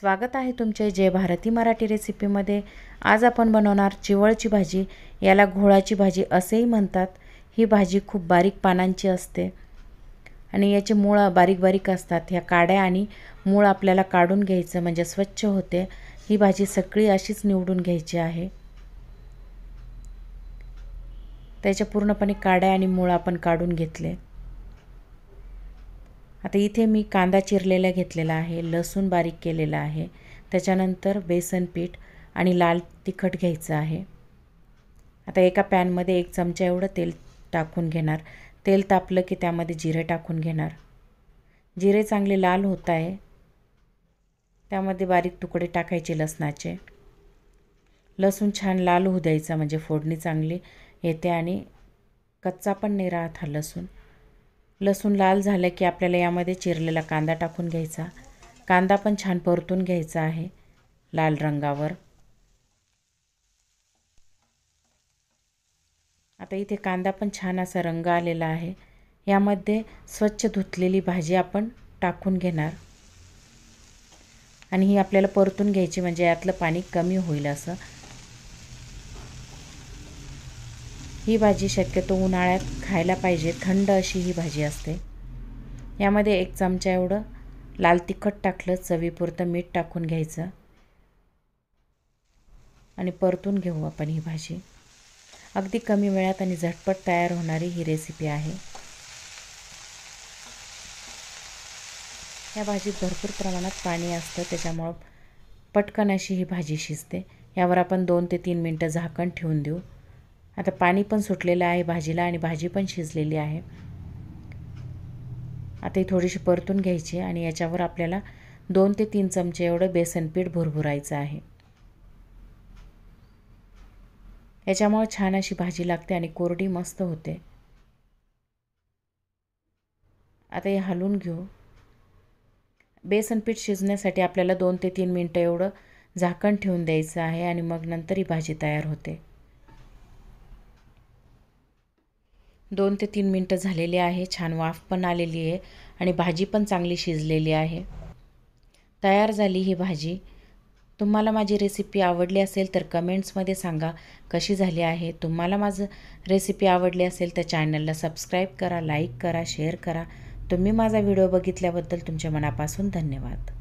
स्वागत आहे तुमचे जय भारती मराठी रेसिपीमध्ये आज आपण बनवणार चिवळची भाजी याला घोळाची भाजी असेही म्हणतात ही भाजी खूप बारीक पानांची असते आणि याचे मुळं बारीक बारीक असतात ह्या काड्या आणि मूळ आपल्याला काढून घ्यायचं म्हणजे स्वच्छ होते ही भाजी सगळी अशीच निवडून घ्यायची आहे त्याच्या पूर्णपणे काड्या आणि मूळ आपण काढून घेतले आता इथे मी कांदा चिरलेला घेतलेला आहे लसूण बारीक केलेला आहे त्याच्यानंतर बेसन पीठ आणि लाल तिखट घ्यायचं आहे आता एका पॅनमध्ये एक चमचा एवढं तेल टाकून घेणार तेल तापलं की त्यामध्ये जिरे टाकून घेणार जिरे चांगले लाल होत आहे त्यामध्ये बारीक तुकडे टाकायचे लसणाचे लसूण छान लाल होऊ द्यायचा म्हणजे फोडणी चांगली येते आणि कच्चा पण नाही राहत हा लसूण लसूण लाल झालं की आपल्याला यामध्ये चिरलेला कांदा टाकून घ्यायचा कांदा पण छान परतून घ्यायचा आहे लाल रंगावर आता इथे कांदा पण छान असा रंग आलेला आहे यामध्ये स्वच्छ धुतलेली भाजी आपण टाकून घेणार आणि ही आपल्याला परतून घ्यायची म्हणजे यातलं पाणी कमी होईल असं ही भाजी शक्यतो उन्हाळ्यात खायला पाहिजे थंड अशी ही भाजी असते यामध्ये एक चमचा एवढं लाल तिखट टाकलं चवीपुरतं मीठ टाकून घ्यायचं आणि परतून घेऊ आपण ही भाजी अगदी कमी वेळात आणि झटपट तयार होणारी ही रेसिपी आहे या भाजीत भरपूर प्रमाणात पाणी असतं त्याच्यामुळं पटकन अशी ही भाजी शिजते यावर आपण दोन ते तीन मिनटं झाकण ठेवून देऊ आता पाणी पण सुटलेलं आहे भाजीला आणि भाजी पण शिजलेली आहे आता ही थोडीशी परतून घ्यायची आणि याच्यावर आपल्याला दोन ते तीन चमचे एवढं बेसनपीठ भुरभुरायचं आहे याच्यामुळं छान अशी भाजी लागते आणि कोरडी मस्त होते आता हे हलवून घेऊ बेसनपीठ शिजण्यासाठी आपल्याला दोन ते तीन मिनटं एवढं झाकण ठेवून द्यायचं आहे आणि मग नंतर ही भाजी तयार होते दोन ते तीन मिनटं झालेली आहे छान वाफ पण आलेली आहे आणि भाजी पण चांगली शिजलेली आहे तयार झाली ही भाजी तुम्हाला माझी रेसिपी आवडली असेल तर कमेंट्समध्ये सांगा कशी झाली आहे तुम्हाला माझं रेसिपी आवडली असेल तर चॅनलला सबस्क्राईब करा लाईक करा शेअर करा तुम्ही माझा व्हिडिओ बघितल्याबद्दल तुमच्या मनापासून धन्यवाद